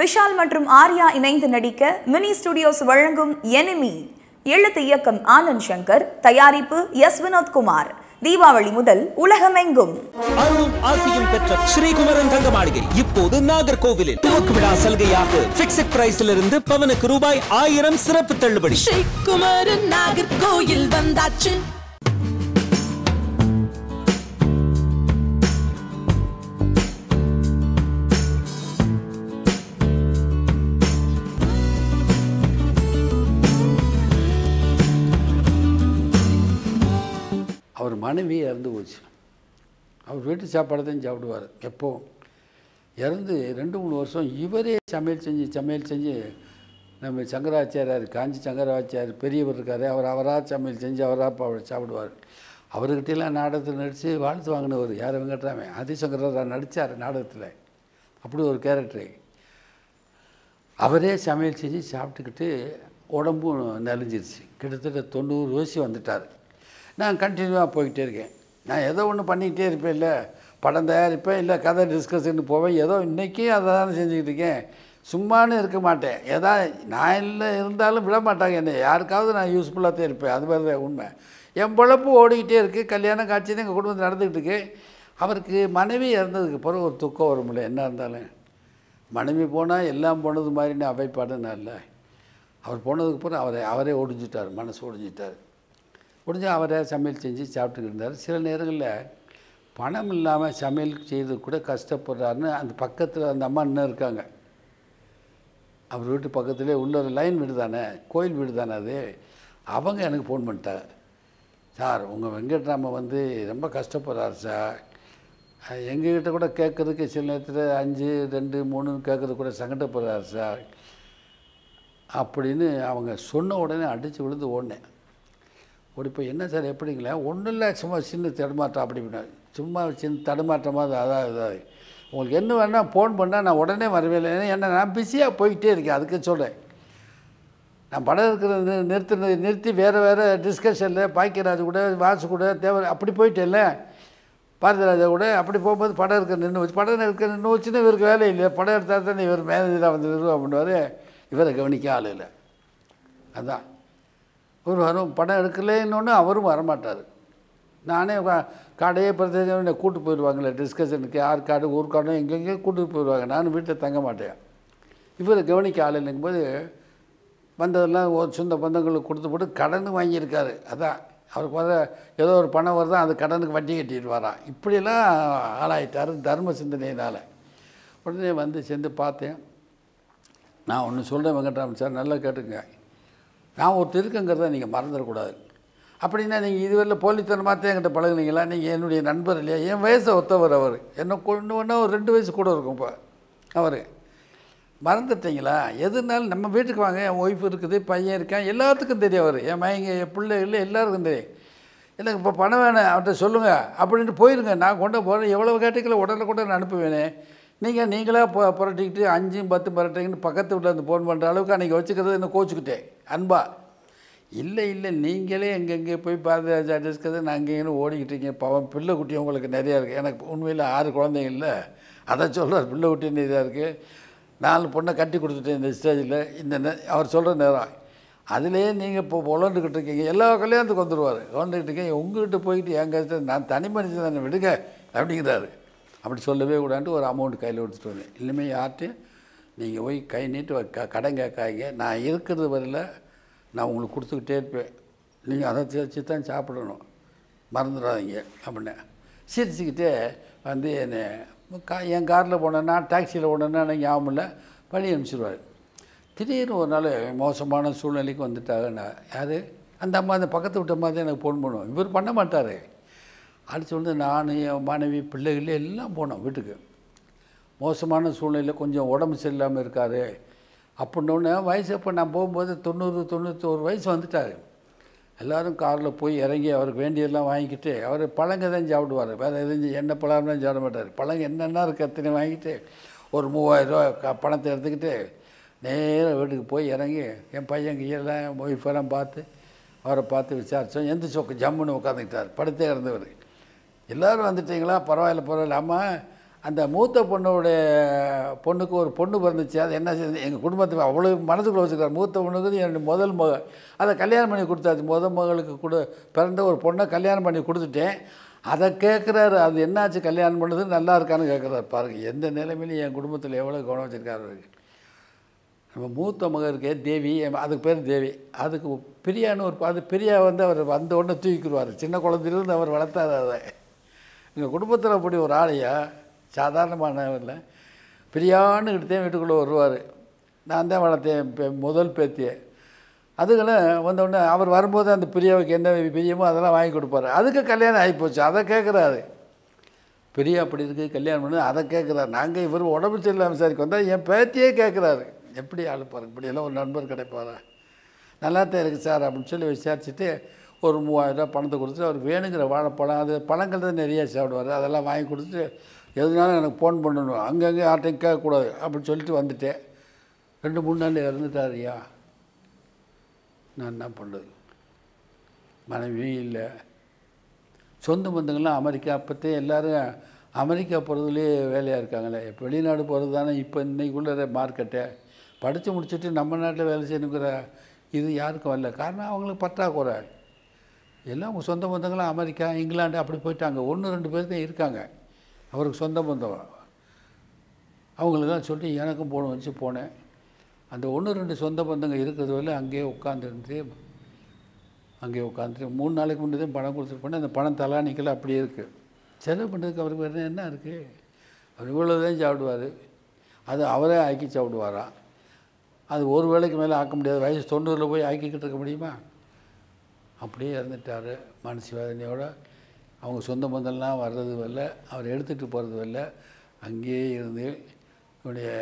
விஷால் மற்றும் ஆர்யா இணைந்து நடிக்க மினி ஸ்டுடியோஸ் வழங்கும் எனிமி எழுத்து இயக்கம் ஆனந்த் சங்கர் தயாரிப்பு எஸ் வினோத்குமார் தீபாவளி முதல் உலகமெங்கும் அருளும் ஆசையும் பெற்ற ஸ்ரீகுமரன் தங்க மாளிகை இப்போது நாகர்கோவிலில் துவக்கு விழா சலுகையாக பிக்சட் பிரைஸில் இருந்து பவனுக்கு ரூபாய் ஆயிரம் சிறப்பு தள்ளுபடி ஸ்ரீகுமரன் நாகர்கோயில் வந்தாச்சு மனைவி இறந்து போச்சு அவர் வீட்டு சாப்பாடு தான் சாப்பிடுவார் எப்போ இறந்து ரெண்டு மூணு வருஷம் இவரே சமையல் செஞ்சு சமையல் செஞ்சு நம்ம சங்கராச்சாரியார் காஞ்சி சங்கராச்சாரியார் பெரியவர் இருக்கார் அவர் அவராக சமையல் செஞ்சு அவராக சாப்பிடுவார் அவர்கிட்டலாம் நாடகத்தில் நடித்து வாழ்த்து வாங்கினவர் யார் வெங்கட்ராமன் ஆதிசங்கரர் நடித்தார் நாடகத்தில் அப்படி ஒரு கேரக்டரு அவரே சமையல் செஞ்சு சாப்பிட்டுக்கிட்டு உடம்பும் நலிஞ்சிருச்சு கிட்டத்தட்ட தொண்ணூறு வயசு வந்துட்டார் நான் கண்டினியூவாக போய்கிட்டே இருக்கேன் நான் ஏதோ ஒன்று பண்ணிக்கிட்டே இருப்பேன் இல்லை படம் தயாரிப்பேன் இல்லை கதை டிஸ்கஷன் போவேன் ஏதோ இன்றைக்கும் அதை தானே செஞ்சுக்கிட்டு இருக்கேன் சும்மானு இருக்க மாட்டேன் ஏதா நான் இல்லை இருந்தாலும் விட மாட்டாங்க என்னை யாருக்காவது நான் யூஸ்ஃபுல்லாக தான் இருப்பேன் அது மாதிரி தான் உண்மை என் பொழப்பு ஓடிக்கிட்டே இருக்குது கல்யாண காட்சி தான் எங்கள் குடும்பத்தில் நடந்துக்கிட்டு இருக்கு அவருக்கு மனைவி இறந்ததுக்கு பிறகு ஒரு துக்கம் வரும்ல என்ன இருந்தாலும் மனைவி போனால் எல்லாம் போனது மாதிரின்னு அவைப்பாடுன்னு இல்லை அவர் போனதுக்கு பிறகு அவரை அவரே ஒடிஞ்சிட்டார் மனசு ஒடிஞ்சிட்டார் முடிஞ்சால் அவரே சமையல் செஞ்சு சாப்பிட்டுக்கிட்டு இருந்தார் சில நேரங்களில் பணம் இல்லாமல் சமையல் செய்து கூட கஷ்டப்படுறாருன்னு அந்த பக்கத்தில் அந்த அம்மா இன்னும் இருக்காங்க அவர் வீட்டு பக்கத்துலேயே உள்ள ஒரு லைன் வீடு தானே கோயில் வீடு தானே அது அவங்க எனக்கு ஃபோன் பண்ணிட்டாங்க சார் உங்கள் வெங்கட்ராம வந்து ரொம்ப கஷ்டப்படுறார் சார் எங்ககிட்ட கூட கேட்குறதுக்கு சில நேரத்தில் அஞ்சு ரெண்டு மூணுன்னு கேட்குறது கூட சங்கடப்படுறார் சார் அப்படின்னு அவங்க சொன்ன உடனே அடித்து விழுந்து ஓடினேன் ஒரு இப்போ என்ன சார் எப்படிங்களா ஒன்றும் இல்லை சும்மா சின்ன தடுமாற்றம் அப்படி பண்ணார் சும்மா சின்ன தடுமாற்றமாக அதான் இதாக உங்களுக்கு என்ன வேணால் ஃபோன் பண்ணால் நான் உடனே வரவே இல்லை ஏன்னா நான் பிஸியாக போய்கிட்டே இருக்கேன் அதுக்கு சொல்கிறேன் நான் படம் இருக்கிறது நிறுத்தினது நிறுத்தி வேறு வேறு டிஸ்கஷனில் பாக்கியராஜ் கூட வாசு கூட தேவை அப்படி போயிட்டேன்ல பாரதிராஜா கூட அப்படி போகும்போது படம் இருக்க நின்று வச்சு படம் இருக்க நின்று வச்சுன்னு இவருக்கு வேலை இல்லை படம் எடுத்தால் தானே இவர் மேனேஜராக வந்து நிறுவனம் பண்ணுவார் இவரை கவனிக்க ஆள் இல்லை அதுதான் இவர் வரும் படம் எடுக்கலேன்னு அவரும் வரமாட்டார் நானே காடையே பிரதேசம் கூட்டு போயிடுவாங்களே டிஸ்கஷனுக்கு யார் காடு ஊர் காடும் எங்கெங்கேயோ கூட்டிகிட்டு போயிடுவாங்க நானும் வீட்டில் தங்க மாட்டேன் இவர் கவனிக்க ஆள் போது வந்ததெல்லாம் ஒரு சொந்த பந்தங்களுக்கு கொடுத்து போட்டு கடன் வாங்கியிருக்காரு அதான் அவருக்கு வர ஏதோ ஒரு பணம் வருதான் அது கடனுக்கு வட்டி கட்டிட்டு வரான் இப்படிலாம் ஆளாயிட்டார் தர்ம சிந்தனையினால் உடனே வந்து சேர்ந்து பார்த்தேன் நான் ஒன்று சொல்கிறேன் வெங்கட்ராமன் சார் நல்லா கேட்டுங்க நான் ஒருத்தர் இருக்குங்கிறத நீங்கள் மறந்துடக்கூடாது அப்படின்னா நீங்கள் இதுவரையில் போலித்தனமாக தான் என்கிட்ட பழகுனீங்களா நீங்கள் என்னுடைய நண்பர் இல்லையா என் வயசை ஒத்தவர் அவர் என்ன கொண்டு ஒன்றா ஒரு ரெண்டு வயசு கூட இருக்கும் இப்போ அவர் மறந்துட்டீங்களா எதுனாலும் நம்ம வீட்டுக்கு வாங்க என் ஒய்ஃப் இருக்குது பையன் இருக்கான் எல்லாத்துக்கும் தெரியும் அவர் என் மயங்க என் பிள்ளை இல்லை எல்லாருக்கும் தெரியும் எனக்கு இப்போ பணம் வேணாம் அவர்கிட்ட சொல்லுங்கள் அப்படின்ட்டு போயிருங்க நான் கொண்டு போகிறேன் எவ்வளோ கேட்டுக்கல உடனே கூட நான் அனுப்புவேனே நீங்கள் நீங்களே பு புரட்டிக்கிட்டு அஞ்சும் பத்து புரட்டிங்கன்னு பக்கத்து வீட்டில் இருந்து ஃபோன் பண்ணுற அளவுக்கு அன்றைக்கி வச்சுக்கிறது என்ன கோச்சிக்கிட்டேன் அன்பா இல்லை இல்லை நீங்களே எங்கெங்கே போய் பாரதிராஜா அடிச்சுக்கிறது நான் அங்கேயும் ஓடிக்கிட்டு பவன் பாவம் பிள்ளை குட்டி உங்களுக்கு நிறையா இருக்குது எனக்கு உண்மையில் ஆறு குழந்தைங்க இல்லை அதை சொல்கிறார் பிள்ளை குட்டி நிறையா இருக்குது நாலு பொண்ணை கட்டி கொடுத்துட்டேன் இந்த ஸ்டேஜில் இந்த அவர் சொல்கிற நேரம் அதுலேயே நீங்கள் இப்போ உழந்துக்கிட்டு இருக்கீங்க எல்லா கல்யாணத்துக்கு வந்துடுவார் உழந்துக்கிட்டு இருக்கீங்க உங்கள்கிட்ட போய்கிட்டு எங்கள் நான் தனி மனுஷன் தானே விடுங்க அப்படிங்கிறாரு அப்படி சொல்லவே கூடாதுன்ட்டு ஒரு அமௌண்ட் கையில் எடுத்துகிட்டு வந்தேன் இல்லைமே யார்கிட்டையும் நீங்கள் போய் கை நீட்டு க கடன் கேட்காங்க நான் இருக்கிறது வரையில் நான் உங்களுக்கு கொடுத்துக்கிட்டே இருப்பேன் நீங்கள் அதை தேய்ச்சி தான் சாப்பிடணும் மறந்துடாதீங்க அப்படின்னு சிரிச்சுக்கிட்டே வந்து என்னை கா என் காரில் போனேன்னா டாக்ஸியில் போனேன்னா எனக்கு ஞாபகம் இல்லை பழி அனுப்பிச்சிடுவார் திடீர்னு ஒரு நாள் மோசமான சூழ்நிலைக்கு வந்துட்டாங்க நான் யார் அந்த அம்மா அந்த பக்கத்து விட்ட மாதிரி எனக்கு ஃபோன் பண்ணுவோம் இவர் பண்ண மாட்டார் அடுத்து வந்து நான் என் மனைவி பிள்ளைகள் எல்லாம் போனோம் வீட்டுக்கு மோசமான சூழ்நிலை கொஞ்சம் உடம்பு சரியில்லாமல் இருக்கார் அப்படின்னோடனே வயசு இப்போ நான் போகும்போது தொண்ணூறு தொண்ணூற்றோரு வயசு வந்துட்டார் எல்லோரும் காரில் போய் இறங்கி அவருக்கு வேண்டியதெல்லாம் வாங்கிக்கிட்டு அவர் பழங்க தான் சாப்பிடுவார் வேறு எதுவும் என்ன பழம் தான் சாப்பிட மாட்டார் பழங்க என்னென்ன இருக்குது அத்தனை வாங்கிட்டு ஒரு மூவாயிரரூவா க பணத்தை எடுத்துக்கிட்டு நேராக வீட்டுக்கு போய் இறங்கி என் பையன் கையெல்லாம் ஒய்ஃபெல்லாம் பார்த்து அவரை பார்த்து விசாரித்தோம் எந்த சொக்கு ஜம்முன்னு உட்காந்துக்கிட்டார் படுத்தே இறந்தவர் எல்லோரும் வந்துட்டீங்களா பரவாயில்ல பரவாயில்ல ஆமாம் அந்த மூத்த பொண்ணுடைய பொண்ணுக்கு ஒரு பொண்ணு பிறந்துச்சு அது என்ன எங்கள் குடும்பத்தை அவ்வளோ மனதுக்குள்ள வச்சுருக்காரு மூத்த பொண்ணுக்கு என்னுடைய முதல் மக அதை கல்யாணம் பண்ணி கொடுத்தாச்சு முதல் மகளுக்கு கொடு பிறந்த ஒரு பொண்ணை கல்யாணம் பண்ணி கொடுத்துட்டேன் அதை கேட்குறாரு அது என்னாச்சு கல்யாணம் பண்ணுறது நல்லா இருக்கான்னு கேட்குறாரு பாருங்கள் எந்த நிலைமையிலும் என் குடும்பத்தில் எவ்வளோ கவனம் வச்சுருக்காரு நம்ம மூத்த மக இருக்கே தேவி அதுக்கு பேர் தேவி அதுக்கு பிரியான்னு ஒரு அது பிரியா வந்து அவர் வந்த உடனே தூக்கிடுவார் சின்ன குழந்தையிலிருந்து அவர் வளர்த்தார் அதை எங்கள் குடும்பத்தில் அப்படி ஒரு ஆளையா சாதாரணமான இல்லை பிரியான்னு எடுத்தேன் வீட்டுக்குள்ளே வருவார் நான் தான் வளர்த்தேன் முதல் பேத்தியே அதுக்கெல்லாம் வந்தோடனே அவர் வரும்போது அந்த பிரியாவுக்கு என்ன பிரியமோ அதெல்லாம் வாங்கி கொடுப்பாரு அதுக்கு கல்யாணம் ஆகிப்போச்சு அதை கேட்குறாரு பிரியா அப்படி இருக்குது கல்யாணம் பண்ணி அதை கேட்குறாரு நாங்கள் இவர் உடம்பு சரியில்லாமல் விசாரிக்க வந்தால் என் பேத்தியே கேட்குறாரு எப்படி ஆளுப்பாரு இப்படியெல்லாம் ஒரு நண்பர் கிடைப்பாரா நல்லா தான் இருக்குது சார் அப்படின்னு சொல்லி விசாரிச்சுட்டு ஒரு மூவாயிரரூபா பணத்தை கொடுத்துட்டு அவர் வேணுங்கிற வாழைப்பழம் அது பழங்கள் தான் நிறையா சாப்பிடுவார் அதெல்லாம் வாங்கி கொடுத்துட்டு எதுனாலும் எனக்கு ஃபோன் பண்ணணும் அங்கங்கே யார்ட்டையும் கேட்கக்கூடாது அப்படின்னு சொல்லிட்டு வந்துட்டேன் ரெண்டு மூணு நாள் ஐயா நான் என்ன பண்ணுறது மனைவி இல்லை சொந்த பந்தங்கள்லாம் அமெரிக்கா அப்போத்தே எல்லோரும் அமெரிக்கா போகிறதுலேயே வேலையாக இருக்காங்களே வெளிநாடு போகிறது தானே இப்போ இன்றைக்குள்ள மார்க்கெட்டை படித்து முடிச்சுட்டு நம்ம நாட்டில் வேலை செய்யணுங்கிற இது யாருக்கும் வரல காரணம் அவங்களுக்கு பற்றாக்குறை எல்லாம் உங்கள் சொந்த பந்தங்களாம் அமெரிக்கா இங்கிலாண்டு அப்படி போயிட்டாங்க ஒன்று ரெண்டு பேர் தான் இருக்காங்க அவருக்கு சொந்த பந்தம் அவங்களுக்கெல்லாம் சொல்லி எனக்கும் போன வச்சு போனேன் அந்த ஒன்று ரெண்டு சொந்த பந்தங்கள் இருக்கிறது வரையில அங்கேயே உட்காந்துருந்து அங்கேயே உட்காந்துட்டு மூணு நாளைக்கு முன்னதே பணம் கொடுத்துட்டு போனேன் அந்த பணம் தலாணிக்கலாம் அப்படியே இருக்குது செலவு பண்ணுறதுக்கு அவருக்கு வேறு என்ன இருக்குது அவர் இவ்வளோ தான் சாப்பிடுவார் அது அவரே ஆக்கி சாப்பிடுவாராம் அது ஒரு வேலைக்கு மேலே ஆக்க முடியாது வயசு தொண்ணூறில் போய் ஆக்கிக்கிட்டு இருக்க முடியுமா அப்படியே இறந்துட்டார் மனசுவேதனையோடு அவங்க சொந்த பந்தெல்லாம் வர்றது வரல அவர் எடுத்துகிட்டு போகிறது வரல அங்கேயே இருந்து என்னுடைய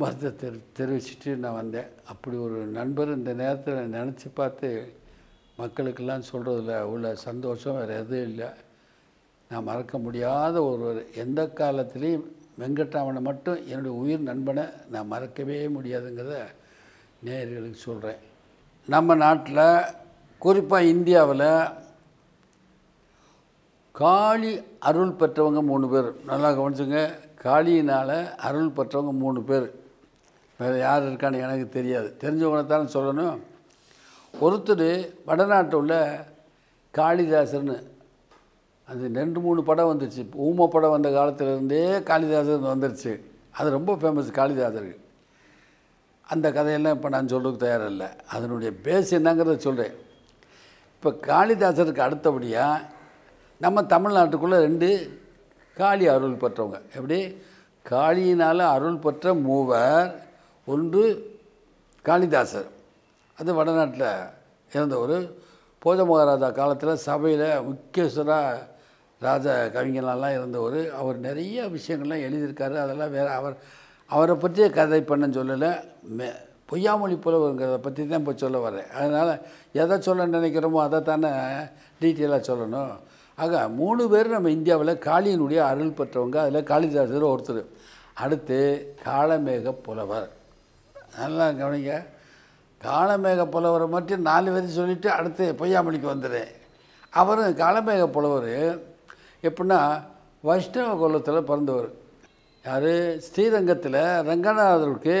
மதத்தை தெரி தெரிவிச்சுட்டு நான் வந்தேன் அப்படி ஒரு நண்பர் இந்த நேரத்தில் நினச்சி பார்த்து மக்களுக்கெல்லாம் சொல்கிறதுல உள்ள சந்தோஷம் வேறு எதுவும் இல்லை நான் மறக்க முடியாத ஒருவர் எந்த காலத்துலேயும் வெங்கட்ராமனை மட்டும் என்னுடைய உயிர் நண்பனை நான் மறக்கவே முடியாதுங்கிறத நேயர்களுக்கு சொல்கிறேன் நம்ம நாட்டில் குறிப்பாக இந்தியாவில் காளி அருள் பெற்றவங்க மூணு பேர் நல்லா கவனிச்சுங்க காளியினால் அருள் பெற்றவங்க மூணு பேர் வேறு யார் இருக்கான்னு எனக்கு தெரியாது தெரிஞ்சவங்களைத்தானே சொல்லணும் ஒருத்தர் வடநாட்டில் உள்ள காளிதாசர்னு அது ரெண்டு மூணு படம் வந்துருச்சு ஊம படம் வந்த காலத்துலேருந்தே காளிதாசர் வந்துருச்சு அது ரொம்ப ஃபேமஸ் காளிதாசருக்கு அந்த கதையெல்லாம் இப்போ நான் சொல்கிறதுக்கு தயாரில்லை அதனுடைய பேஸ் என்னங்கிறத சொல்கிறேன் இப்போ காளிதாசருக்கு அடுத்தபடியாக நம்ம தமிழ்நாட்டுக்குள்ளே ரெண்டு காளி அருள் பெற்றவங்க எப்படி காளியினால் அருள் பெற்ற மூவர் ஒன்று காளிதாசர் அது வடநாட்டில் இருந்த ஒரு போஜ மகாராஜா காலத்தில் சபையில் முக்கியஸ்வராக ராஜ கவிஞர்லாம் இருந்த ஒரு அவர் நிறைய விஷயங்கள்லாம் எழுதியிருக்காரு அதெல்லாம் வேறு அவர் அவரை பற்றிய கதை பண்ண சொல்லலை மே பொய்யாமொழி புலவங்கிறத பற்றி தான் இப்போ சொல்ல வரேன் அதனால் எதை சொல்ல நினைக்கிறோமோ அதை தானே டீட்டெயிலாக சொல்லணும் ஆக மூணு பேர் நம்ம இந்தியாவில் காளியினுடைய அருள் பெற்றவங்க அதில் காளிதாசர் ஒருத்தர் அடுத்து காலமேக புலவர் நல்லா கவனிங்க காலமேக புலவரை மட்டும் நாலு பேர் சொல்லிவிட்டு அடுத்து பொய்யாமொழிக்கு வந்துடுறேன் அவரும் காலமேக புலவர் எப்படின்னா வைஷ்ணவ குலத்தில் பிறந்தவர் யார் ஸ்ரீரங்கத்தில் ரங்கநாதருக்கு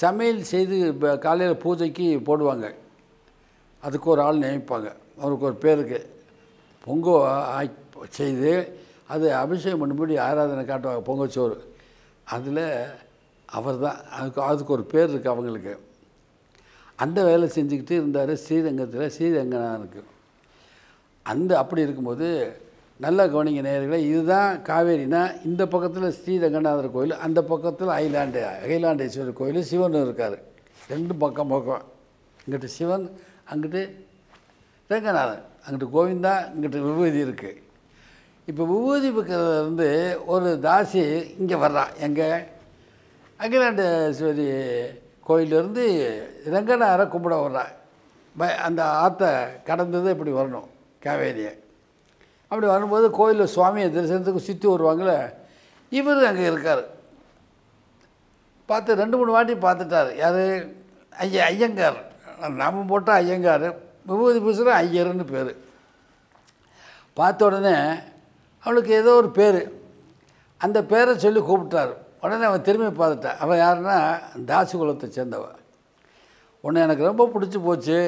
சமையல் செய்து காலையில் பூஜைக்கு போடுவாங்க அதுக்கு ஒரு ஆள் நியமிப்பாங்க அவருக்கு ஒரு பேருக்கு பொங்கோ செய்து அது அபிஷேகம் பண்ணும்படி ஆராதனை காட்டுவாங்க பொங்கல் சோறு அதில் அவர் தான் அதுக்கு அதுக்கு ஒரு பேர் இருக்குது அவங்களுக்கு அந்த வேலை செஞ்சுக்கிட்டு இருந்தார் ஸ்ரீரங்கத்தில் ஸ்ரீரங்கனாருக்கு அந்த அப்படி இருக்கும்போது நல்லா கவனிங்க நேர்களை இதுதான் காவேரினா இந்த பக்கத்தில் ஸ்ரீரங்கநாதர் கோயில் அந்த பக்கத்தில் ஐலாண்டு ஐலாண்டேஸ்வரர் கோயில் சிவன் இருக்கார் ரெண்டு பக்கம் பக்கம் இங்கிட்டு சிவன் அங்கிட்டு ரங்கநாதன் அங்கிட்டு கோவிந்தா இங்கிட்டு விபூதி இருக்குது இப்போ விபூதி பக்கத்தில் இருந்து ஒரு தாசி இங்கே வர்றான் எங்கே அகிலாண்டேஸ்வரி கோயிலிருந்து ரங்கநாதரை கும்பிட வர்றான் அந்த ஆற்றை கடந்து தான் இப்படி வரணும் காவேரியை அப்படி வரும்போது கோயிலில் சுவாமியை தரிசனத்துக்கு சுற்றி வருவாங்களே இவர் அங்கே இருக்கார் பார்த்து ரெண்டு மூணு வாட்டி பார்த்துட்டார் யார் ஐயா ஐயங்கார் நாம போட்டால் ஐயங்கார் விபூதி பூசுகிற ஐயர்னு பேர் பார்த்த உடனே அவளுக்கு ஏதோ ஒரு பேர் அந்த பேரை சொல்லி கூப்பிட்டார் உடனே அவன் திரும்பி பார்த்துட்டான் அவன் யாருன்னா தாசு குலத்தை சேர்ந்தவன் உன்னை எனக்கு ரொம்ப பிடிச்சி போச்சு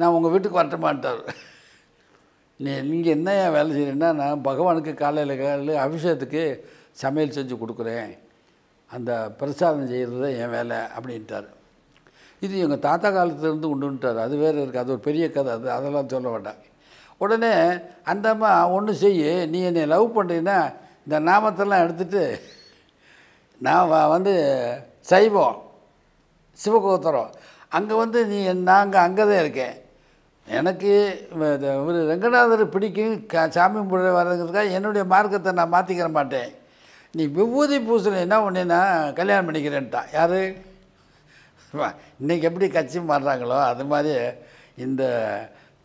நான் உங்கள் வீட்டுக்கு வரட்டமாட்டார் நீ நீங்கள் என்ன வேலை செய்கிறீங்கன்னா நான் பகவானுக்கு காலையில் காலையில் அபிஷேகத்துக்கு சமையல் செஞ்சு கொடுக்குறேன் அந்த பிரசாதம் செய்கிறது தான் என் வேலை அப்படின்ட்டார் இது எங்கள் தாத்தா காலத்துலேருந்து உண்டுன்ட்டார் அது வேறு இருக்குது அது ஒரு பெரிய கதை அது அதெல்லாம் சொல்ல வேண்டாம் உடனே அந்த அம்மா ஒன்று செய்ய நீ என்னை லவ் பண்ணுறீன்னா இந்த நாமத்தெல்லாம் எடுத்துகிட்டு நான் வந்து சைவம் சிவகோத்தரம் அங்கே வந்து நீ நாங்கள் அங்கே தான் இருக்கேன் எனக்கு ஒரு ரங்கநாதர் பிடிக்கும் க சாமி கும்பிட வர்றதுங்கிறதுக்காக என்னுடைய மார்க்கத்தை நான் மாற்றிக்கிற மாட்டேன் நீ விபூதி பூசலைன்னா உன்னை நான் கல்யாணம் பண்ணிக்கிறேன்ட்டான் யார் இன்றைக்கி எப்படி கட்சி மாறுறாங்களோ அது மாதிரி இந்த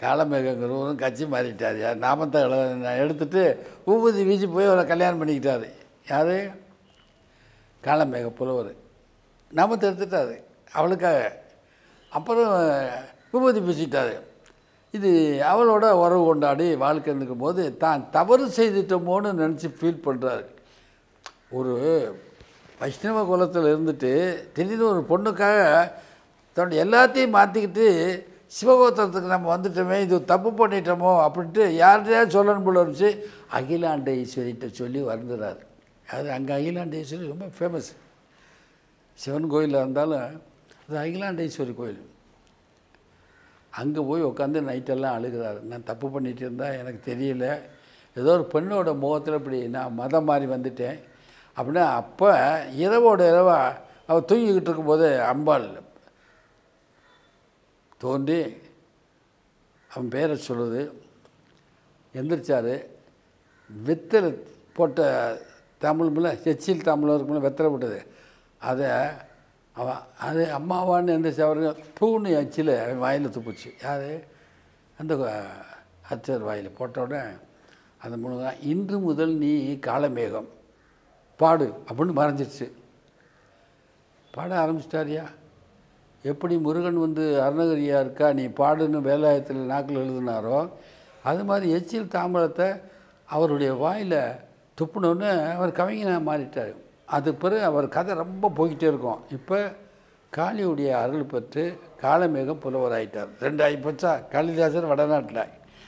காலமேகங்கிறவரும் கட்சி மாறிட்டார் யார் நாமத்தை நான் எடுத்துகிட்டு விபூதி வீசி போய் அவரை கல்யாணம் பண்ணிக்கிட்டார் யார் காலமேக புலவர் நாமத்தை எடுத்துட்டாரு அவளுக்காக அப்புறம் விபூதி பூசிட்டார் இது அவளோட உறவு கொண்டாடி வாழ்க்கை இருந்துக்கும் போது தான் தவறு செய்துட்டோமோன்னு நினச்சி ஃபீல் பண்ணுறாரு ஒரு வைஷ்ணவ குலத்தில் இருந்துட்டு திடீர்னு ஒரு பொண்ணுக்காக தன்னுடைய எல்லாத்தையும் மாற்றிக்கிட்டு சிவகோத்திரத்துக்கு நம்ம வந்துட்டோமே இது தப்பு பண்ணிட்டோமோ அப்படின்ட்டு யார்கிட்டயாவது சொல்லணும் போல இருந்துச்சு அகிலாண்ட ஈஸ்வரிகிட்ட சொல்லி வருந்துறாரு அது அங்கே அகிலாண்ட ஈஸ்வரி ரொம்ப ஃபேமஸ் சிவன் கோயிலில் இருந்தாலும் அது அகிலாண்ட ஈஸ்வரி கோயில் அங்கே போய் உட்காந்து நைட்டெல்லாம் அழுகிறார் நான் தப்பு பண்ணிகிட்டு இருந்தால் எனக்கு தெரியல ஏதோ ஒரு பெண்ணோட முகத்தில் இப்படி நான் மதம் மாறி வந்துட்டேன் அப்படின்னா அப்போ இரவோட இரவா அவள் தூங்கிக்கிட்டு இருக்கும்போது அம்பாள் தோன்றி அவன் பேரை சொல்லுது எந்திரிச்சார் வெத்தலை போட்ட தமிழ் மில்ல செச்சில் தமிழ் இருக்குமில்ல வெத்தலை போட்டது அதை அவன் அது அம்மாவான்னு எந்த அவருக்கு தூணு அச்சில் வாயில் துப்புச்சு யார் அந்த அச்சர் வாயில் உடனே அந்த முழுதான் இன்று முதல் நீ காலமேகம் பாடு அப்படின்னு மறைஞ்சிடுச்சு பாட ஆரம்பிச்சிட்டாரியா எப்படி முருகன் வந்து அருணகிரியாக இருக்கா நீ பாடுன்னு வேலாயத்தில் நாக்கில் எழுதினாரோ அது மாதிரி எச்சில் தாம்பழத்தை அவருடைய வாயில் துப்புனோன்னு அவர் கவிஞனாக மாறிட்டார் அது பிறகு அவர் கதை ரொம்ப போய்கிட்டே இருக்கும் இப்போ காளியுடைய அருள் பெற்று காலமேகம் புலவர் ஆகிட்டார் ரெண்டு போச்சா காளிதாசர் வடநாட்டில்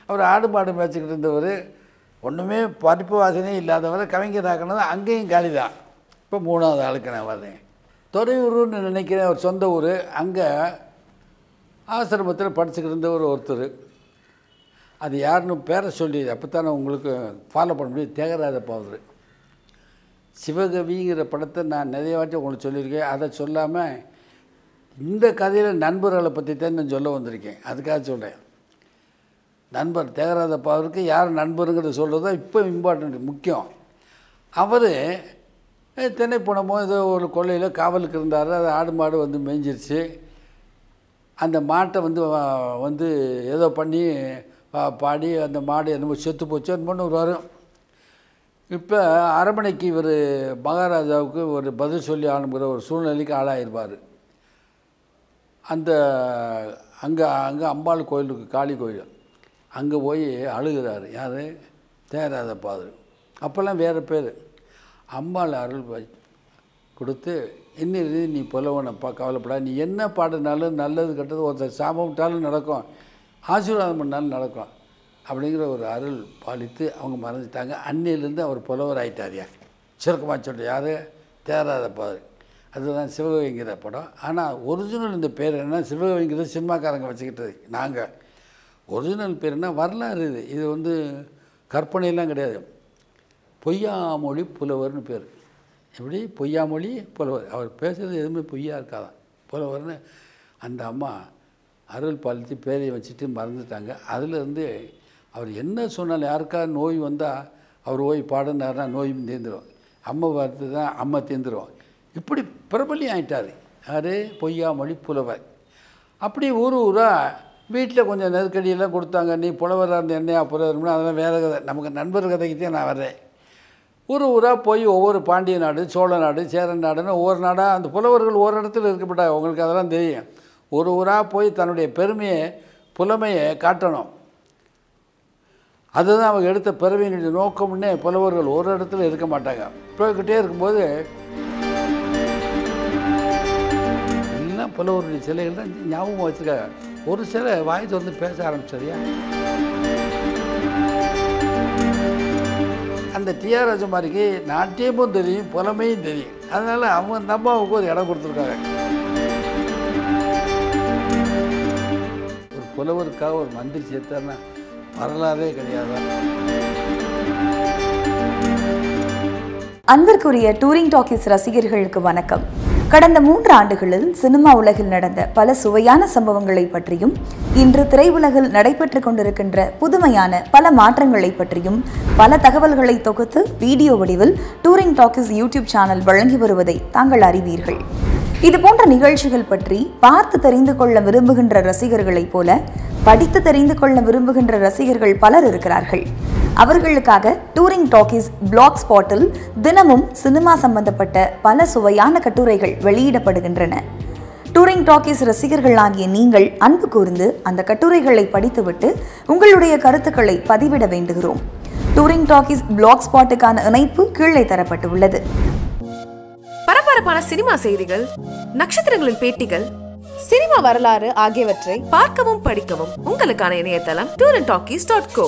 அவர் ஆடு பாடு மேய்ச்சிக்கிட்டு இருந்தவர் ஒன்றுமே படிப்பு வாசனே இல்லாதவர் கவிஞர் ஆக்கினது அங்கேயும் காளி தான் இப்போ மூணாவது ஆளுக்கு நான் வரேன் துறையூர்னு நினைக்கிறேன் அவர் சொந்த ஊர் அங்கே ஆசிரமத்தில் படிச்சுக்கிட்டு இருந்தவர் ஒருத்தர் அது யாருன்னு பேரை சொல்லி அப்போ தானே உங்களுக்கு ஃபாலோ பண்ண முடியும் தியாகராஜ பாவதர் சிவகவிங்கிற படத்தை நான் நிறைய வாட்டி உங்களுக்கு சொல்லியிருக்கேன் அதை சொல்லாமல் இந்த கதையில் நண்பர்களை பற்றி தான் நான் சொல்ல வந்திருக்கேன் அதுக்காக சொல்கிறேன் நண்பர் தேகராதப்பா அவருக்கு யார் நண்பருங்கிறத சொல்கிறது தான் இப்போ இம்பார்ட்டண்ட் முக்கியம் அவர் தென்னை போனமோ ஏதோ ஒரு கொள்ளையில் காவலுக்கு இருந்தார் அது ஆடு மாடு வந்து மேய்ஞ்சிருச்சு அந்த மாட்டை வந்து வந்து ஏதோ பண்ணி பாடி அந்த மாடு என்னமோ செத்து போச்சு என்னமோ வரும் இப்போ அரண்மனைக்கு இவர் மகாராஜாவுக்கு ஒரு பதில் சொல்லி ஆளுங்கிற ஒரு சூழ்நிலைக்கு ஆளாயிருப்பார் அந்த அங்கே அங்கே அம்பாள் கோயில் இருக்குது காளி கோயில் அங்கே போய் அழுகிறார் யார் தேராத பாதர் அப்போல்லாம் வேறு பேர் அம்பாள் அருள் கொடுத்து என்ன இது நீ பா கவலைப்படா நீ என்ன பாடினாலும் நல்லது கெட்டது ஒருத்தர் சாபம் விட்டாலும் நடக்கும் ஆசீர்வாதம் பண்ணாலும் நடக்கும் அப்படிங்கிற ஒரு அருள் பாலித்து அவங்க மறைஞ்சிட்டாங்க அன்னையிலேருந்து அவர் புலவர் யார் சுருக்கமாக சொல்லிட்டு யார் தேராத பாரு அதுதான் சிவகங்கைங்கிற படம் ஆனால் ஒரிஜினல் இந்த பேர் என்ன சிவகவிங்கிறது சினிமாக்காரங்க வச்சுக்கிட்டது நாங்கள் ஒரிஜினல் பேர் என்ன வரலாறு இது இது வந்து கற்பனையெல்லாம் கிடையாது பொய்யாமொழி புலவர்னு பேர் எப்படி பொய்யாமொழி புலவர் அவர் பேசுகிறது எதுவுமே பொய்யா இருக்காதான் புலவர்னு அந்த அம்மா அருள் பாலித்து பேரை வச்சுட்டு மறந்துட்டாங்க அதிலேருந்து அவர் என்ன சொன்னாலும் யாருக்கா நோய் வந்தால் அவர் ஓய் பாடினார்னா நோய் தேர்ந்துடும் அம்மை பார்த்து தான் அம்மை தேர்ந்துடும் இப்படி பிரபலியம் ஆயிட்டார் யார் பொய்யா மொழி புலவர் அப்படி ஊர் ஊராக வீட்டில் கொஞ்சம் நெருக்கடியெல்லாம் கொடுத்தாங்க நீ புலவராக இருந்த என்னையா புலவர்னா அதெல்லாம் வேறு கதை நமக்கு நண்பர் கதைக்கு தான் நான் வரேன் ஊர் ஊராக போய் ஒவ்வொரு பாண்டிய நாடு சோழ நாடு சேரன் நாடுன்னு ஒவ்வொரு நாடாக அந்த புலவர்கள் ஒரு இடத்துல இருக்கப்பட்டாங்க உங்களுக்கு அதெல்லாம் தெரியும் ஒரு ஊராக போய் தன்னுடைய பெருமையை புலமையை காட்டணும் அதுதான் அவங்க எடுத்த பிறவியினுடைய நோக்கம்னே புலவர்கள் ஒரு இடத்துல இருக்க மாட்டாங்க போய்கிட்டே இருக்கும்போது எல்லாம் புலவருடைய சிலைகள் தான் ஞாபகம் வச்சுருக்காங்க ஒரு சிலை வாய் திறந்து பேச ஆரம்பிச்சதையா அந்த டிஆர் மாதிரிக்கு நாட்டியமும் தெரியும் புலமையும் தெரியும் அதனால் அவங்க அந்த அம்மாவுக்கு ஒரு இடம் கொடுத்துருக்காங்க ஒரு புலவருக்காக ஒரு மந்திரி சேர்த்தாருன்னா வரலாறே கிடையாது அன்பிற்குரிய டூரிங் டாக்கிஸ் ரசிகர்களுக்கு வணக்கம் கடந்த மூன்று ஆண்டுகளில் சினிமா உலகில் நடந்த பல சுவையான சம்பவங்களை பற்றியும் இன்று திரையுலகில் நடைபெற்று கொண்டிருக்கின்ற புதுமையான பல மாற்றங்களை பற்றியும் பல தகவல்களை தொகுத்து வீடியோ வடிவில் டூரிங் டாக்கிஸ் யூடியூப் சேனல் வழங்கி வருவதை தாங்கள் அறிவீர்கள் இது போன்ற நிகழ்ச்சிகள் பற்றி பார்த்து தெரிந்து கொள்ள விரும்புகின்ற ரசிகர்களைப் போல படித்து தெரிந்து கொள்ள விரும்புகின்ற ரசிகர்கள் பலர் இருக்கிறார்கள் அவர்களுக்காக டூரிங் டாக்கீஸ் பிளாக் ஸ்பாட்டில் தினமும் சினிமா சம்பந்தப்பட்ட பல சுவையான கட்டுரைகள் வெளியிடப்படுகின்றன டூரிங் டாக்கீஸ் ரசிகர்களாகிய நீங்கள் அன்பு கூர்ந்து அந்த கட்டுரைகளை படித்துவிட்டு உங்களுடைய கருத்துக்களை பதிவிட வேண்டுகிறோம் டூரிங் டாக்கீஸ் பிளாக் ஸ்பாட்டுக்கான இணைப்பு கீழே தரப்பட்டுள்ளது பரபரப்பான சினிமா செய்திகள் நட்சத்திரங்களின் பேட்டிகள் சினிமா வரலாறு ஆகியவற்றை பார்க்கவும் படிக்கவும் உங்களுக்கான இணையதளம் tour and talkies dot go